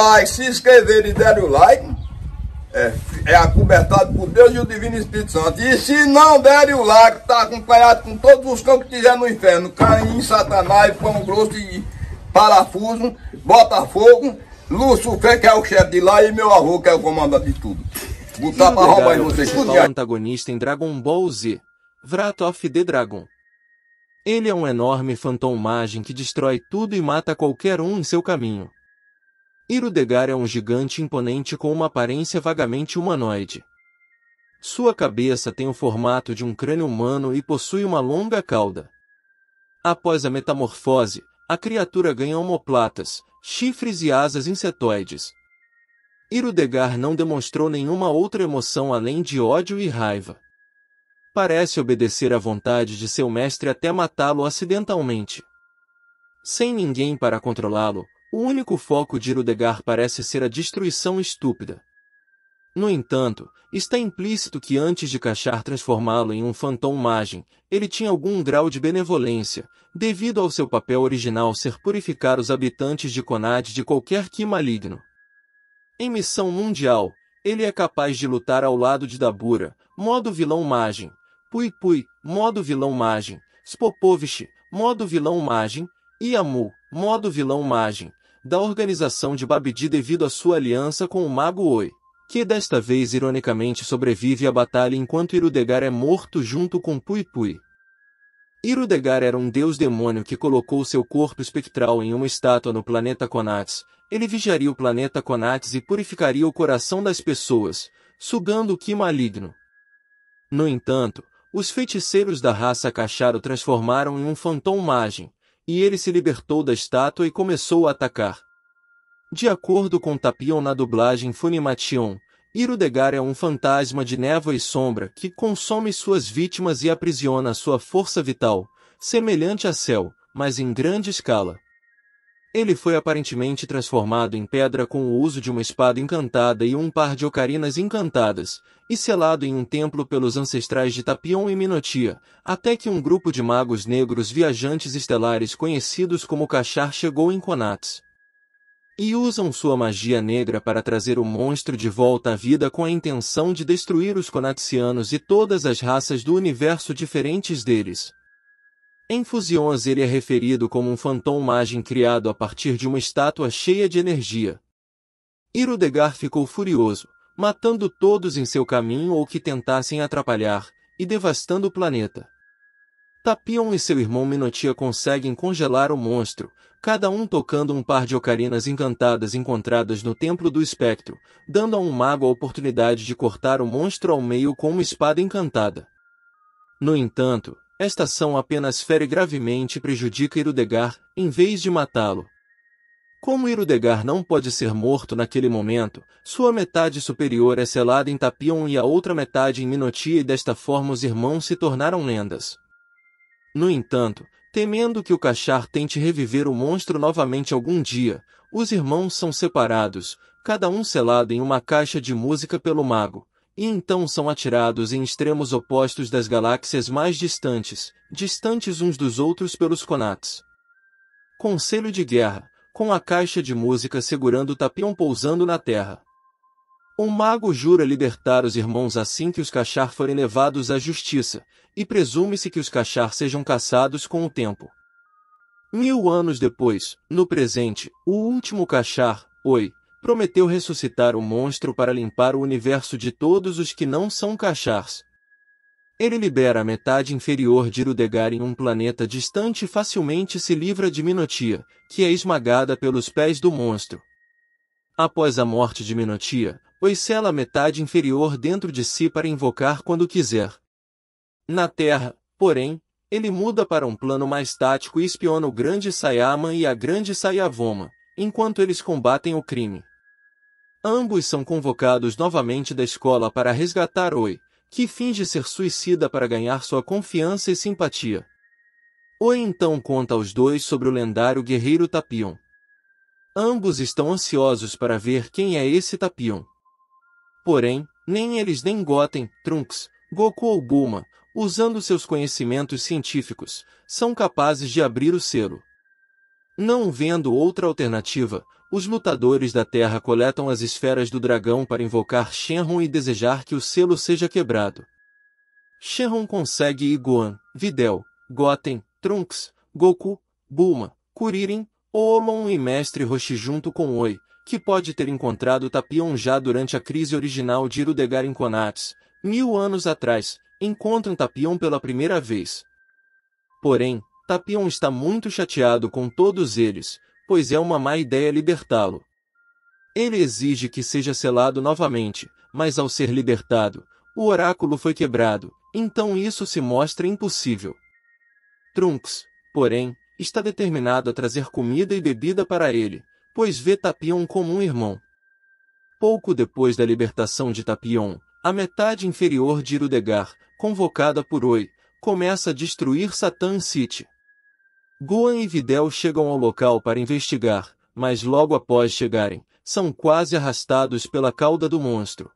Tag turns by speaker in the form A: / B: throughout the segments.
A: like, se inscrever e der o like, é, é acobertado por Deus e o Divino Espírito Santo. E se não der o like, está acompanhado com todos os cães que tiver no inferno. Caim, Satanás, Pão Grosso e Parafuso, Botafogo, fé que é o chefe de lá, e meu avô, que é o comandante de tudo. Botar pra roubar em vocês. O é antagonista em Dragon Ball Z. Vrat of the Dragon. Ele é um enorme fantomagem que destrói tudo e mata qualquer um em seu caminho. Irudegar é um gigante imponente com uma aparência vagamente humanoide. Sua cabeça tem o formato de um crânio humano e possui uma longa cauda. Após a metamorfose, a criatura ganha omoplatas, chifres e asas insetoides. Irudegar não demonstrou nenhuma outra emoção além de ódio e raiva. Parece obedecer à vontade de seu mestre até matá-lo acidentalmente. Sem ninguém para controlá-lo, o único foco de Rudegar parece ser a destruição estúpida. No entanto, está implícito que antes de Cachar transformá-lo em um magem, ele tinha algum grau de benevolência, devido ao seu papel original ser purificar os habitantes de Conad de qualquer que maligno. Em missão mundial, ele é capaz de lutar ao lado de Dabura, modo vilão magem, Pui Pui, modo vilão magem, Spopovich, modo vilão magem, Iamu, modo vilão magem, da organização de Babidi devido à sua aliança com o Mago Oi, que desta vez ironicamente sobrevive à batalha enquanto Irudegar é morto junto com Pui Pui. Irudegar era um deus demônio que colocou seu corpo espectral em uma estátua no planeta Conates. Ele vigiaria o planeta Conates e purificaria o coração das pessoas, sugando o que maligno. No entanto, os feiticeiros da raça Kacharo transformaram em um fantomagem, e ele se libertou da estátua e começou a atacar. De acordo com Tapion na dublagem Funimation, Irudegar é um fantasma de névoa e sombra que consome suas vítimas e aprisiona sua força vital, semelhante a céu, mas em grande escala. Ele foi aparentemente transformado em pedra com o uso de uma espada encantada e um par de ocarinas encantadas, e selado em um templo pelos ancestrais de Tapion e Minotia, até que um grupo de magos negros viajantes estelares conhecidos como Cachar chegou em Conates. E usam sua magia negra para trazer o monstro de volta à vida com a intenção de destruir os conatianos e todas as raças do universo diferentes deles. Em Fusions ele é referido como um fantomagem criado a partir de uma estátua cheia de energia. Irudegar ficou furioso, matando todos em seu caminho ou que tentassem atrapalhar, e devastando o planeta. Tapion e seu irmão Minotia conseguem congelar o monstro, cada um tocando um par de ocarinas encantadas encontradas no Templo do Espectro, dando a um mago a oportunidade de cortar o monstro ao meio com uma espada encantada. No entanto, esta ação apenas fere gravemente e prejudica Irudegar, em vez de matá-lo. Como Irudegar não pode ser morto naquele momento, sua metade superior é selada em Tapion e a outra metade em Minotia e desta forma os irmãos se tornaram lendas. No entanto, temendo que o Cachar tente reviver o monstro novamente algum dia, os irmãos são separados, cada um selado em uma caixa de música pelo mago, e então são atirados em extremos opostos das galáxias mais distantes, distantes uns dos outros pelos conatos. Conselho de guerra, com a caixa de música segurando o tapião pousando na terra. Um mago jura libertar os irmãos assim que os cachar forem levados à justiça, e presume-se que os cachar sejam caçados com o tempo. Mil anos depois, no presente, o último cachar, Oi, prometeu ressuscitar o monstro para limpar o universo de todos os que não são cachars. Ele libera a metade inferior de Rudegar em um planeta distante e facilmente se livra de Minotia, que é esmagada pelos pés do monstro. Após a morte de Minotia, oicela a metade inferior dentro de si para invocar quando quiser. Na Terra, porém, ele muda para um plano mais tático e espiona o Grande Sayama e a Grande Sayavoma, enquanto eles combatem o crime. Ambos são convocados novamente da escola para resgatar Oi, que finge ser suicida para ganhar sua confiança e simpatia. Oi então conta aos dois sobre o lendário guerreiro Tapion. Ambos estão ansiosos para ver quem é esse Tapion. Porém, nem eles nem Goten, Trunks, Goku ou Bulma, usando seus conhecimentos científicos, são capazes de abrir o selo. Não vendo outra alternativa, os lutadores da Terra coletam as esferas do dragão para invocar Shenron e desejar que o selo seja quebrado. Shenron consegue Iguan, Videl, Goten, Trunks, Goku, Bulma, Kuririn, Oolong e Mestre Roshi junto com Oi, que pode ter encontrado Tapion já durante a crise original de Irudegar em Konats, mil anos atrás, encontram Tapion pela primeira vez. Porém, Tapion está muito chateado com todos eles, pois é uma má ideia libertá-lo. Ele exige que seja selado novamente, mas ao ser libertado, o oráculo foi quebrado, então isso se mostra impossível. Trunks, porém, está determinado a trazer comida e bebida para ele, pois vê Tapion como um irmão. Pouco depois da libertação de Tapion, a metade inferior de Irudegar, convocada por Oi, começa a destruir Satan City. Goan e Videl chegam ao local para investigar, mas logo após chegarem, são quase arrastados pela cauda do monstro.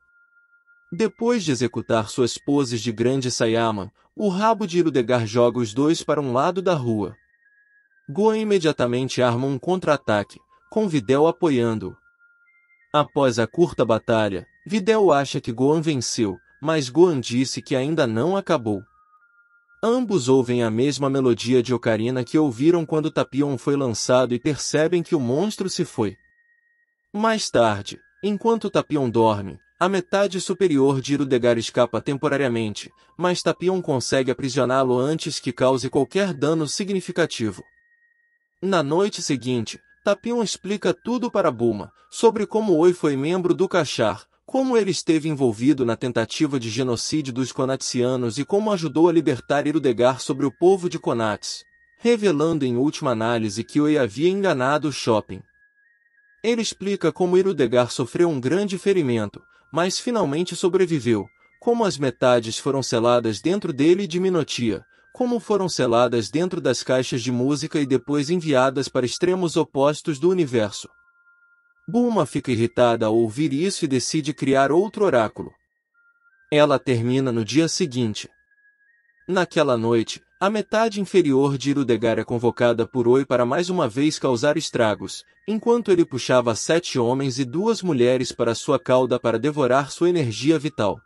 A: Depois de executar suas poses de grande Sayama, o rabo de Irudegar joga os dois para um lado da rua. Goan imediatamente arma um contra-ataque, com Videl apoiando-o. Após a curta batalha, Videl acha que Goan venceu, mas Goan disse que ainda não acabou. Ambos ouvem a mesma melodia de ocarina que ouviram quando Tapion foi lançado e percebem que o monstro se foi. Mais tarde, enquanto Tapion dorme, a metade superior de Irudegar escapa temporariamente, mas Tapion consegue aprisioná-lo antes que cause qualquer dano significativo. Na noite seguinte, Tapion explica tudo para Bulma, sobre como Oi foi membro do Cachar, como ele esteve envolvido na tentativa de genocídio dos conatsianos e como ajudou a libertar Irudegar sobre o povo de Conats, revelando em última análise que Oi havia enganado o shopping. Ele explica como Irudegar sofreu um grande ferimento, mas finalmente sobreviveu, como as metades foram seladas dentro dele de Minotia, como foram seladas dentro das caixas de música e depois enviadas para extremos opostos do universo, Bulma fica irritada ao ouvir isso e decide criar outro oráculo. Ela termina no dia seguinte. Naquela noite, a metade inferior de Irudegar é convocada por Oi para mais uma vez causar estragos, enquanto ele puxava sete homens e duas mulheres para sua cauda para devorar sua energia vital.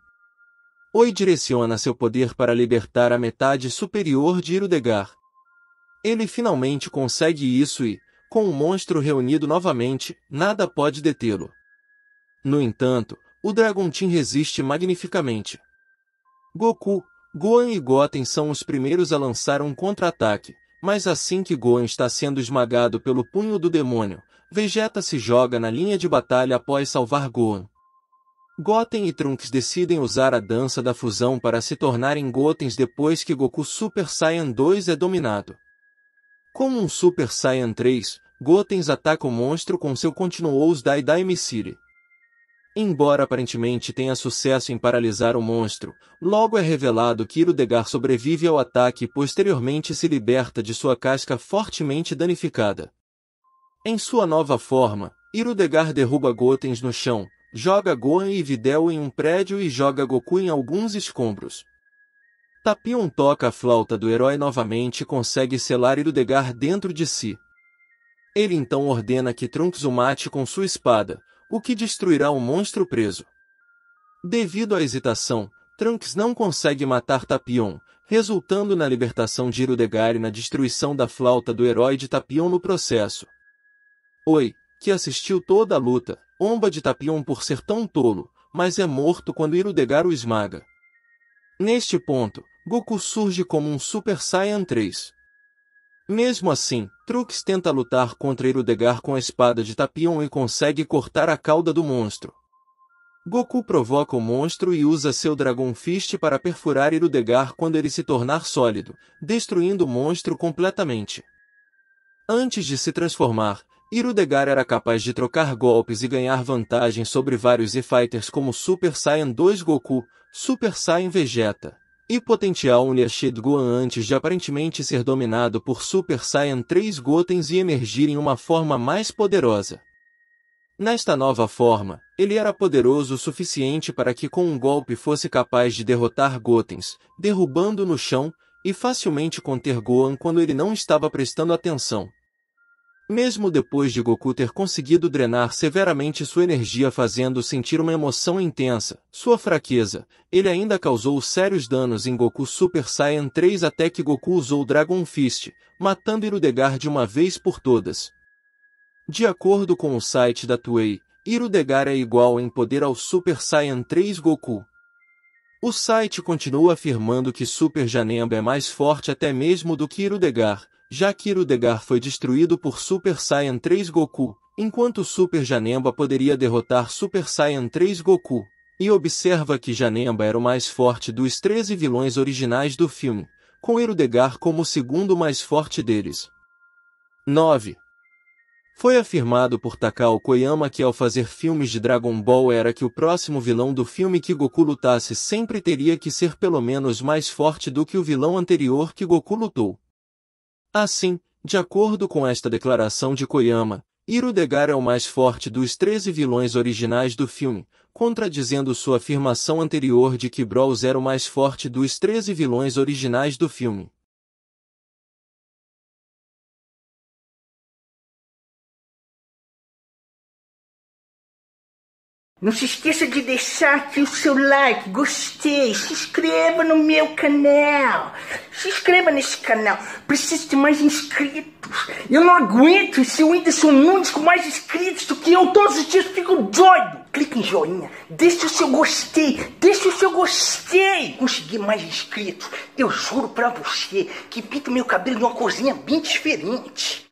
A: Oi direciona seu poder para libertar a metade superior de Irudegar. Ele finalmente consegue isso e, com o monstro reunido novamente, nada pode detê-lo. No entanto, o Dragon Team resiste magnificamente. Goku, Gohan e Goten são os primeiros a lançar um contra-ataque, mas assim que Gohan está sendo esmagado pelo punho do demônio, Vegeta se joga na linha de batalha após salvar Gohan. Goten e Trunks decidem usar a dança da fusão para se tornarem Gotens depois que Goku Super Saiyan 2 é dominado. Como um Super Saiyan 3, Gotens ataca o monstro com seu Continuous Dai Dai Missile. Embora aparentemente tenha sucesso em paralisar o monstro, logo é revelado que Irudegar sobrevive ao ataque e posteriormente se liberta de sua casca fortemente danificada. Em sua nova forma, Irudegar derruba Gotens no chão, joga Gohan e Videl em um prédio e joga Goku em alguns escombros, Tapion toca a flauta do herói novamente e consegue selar Irudegar dentro de si. Ele então ordena que Trunks o mate com sua espada, o que destruirá o monstro preso. Devido à hesitação, Trunks não consegue matar Tapion, resultando na libertação de Irudegar e na destruição da flauta do herói de Tapion no processo. Oi, que assistiu toda a luta, omba de Tapion por ser tão tolo, mas é morto quando Irudegar o esmaga. Neste ponto, Goku surge como um Super Saiyan 3. Mesmo assim, Trunks tenta lutar contra Irudegar com a espada de Tapion e consegue cortar a cauda do monstro. Goku provoca o monstro e usa seu Dragon Fist para perfurar Irudegar quando ele se tornar sólido, destruindo o monstro completamente. Antes de se transformar, Irudegar era capaz de trocar golpes e ganhar vantagem sobre vários E-Fighters como Super Saiyan 2 Goku, Super Saiyan Vegeta, e potencial Unershid Gohan antes de aparentemente ser dominado por Super Saiyan 3 Gotens e emergir em uma forma mais poderosa. Nesta nova forma, ele era poderoso o suficiente para que com um golpe fosse capaz de derrotar Gotens, derrubando no chão, e facilmente conter Goan quando ele não estava prestando atenção, mesmo depois de Goku ter conseguido drenar severamente sua energia fazendo sentir uma emoção intensa, sua fraqueza, ele ainda causou sérios danos em Goku Super Saiyan 3 até que Goku usou Dragon Fist, matando Irudegar de uma vez por todas. De acordo com o site da Toei, Irudegar é igual em poder ao Super Saiyan 3 Goku. O site continua afirmando que Super Janemba é mais forte até mesmo do que Irudegar, já que Irudegar foi destruído por Super Saiyan 3 Goku, enquanto Super Janemba poderia derrotar Super Saiyan 3 Goku. E observa que Janemba era o mais forte dos 13 vilões originais do filme, com Irudegar como o segundo mais forte deles. 9. Foi afirmado por Takao Koyama que ao fazer filmes de Dragon Ball era que o próximo vilão do filme que Goku lutasse sempre teria que ser pelo menos mais forte do que o vilão anterior que Goku lutou. Assim, de acordo com esta declaração de Koyama, Irudegar é o mais forte dos 13 vilões originais do filme, contradizendo sua afirmação anterior de que Brawls era o mais forte dos 13 vilões originais do filme. Não se esqueça de deixar aqui o seu like, gostei, se inscreva no meu canal. Se inscreva nesse canal. Preciso de mais inscritos. Eu não aguento esse Whindersson Nunes com mais inscritos do que eu. Todos os dias fico doido. Clique em joinha, deixe o seu gostei, deixe o seu gostei. Consegui mais inscritos. Eu juro pra você que pinto meu cabelo de uma coisinha bem diferente.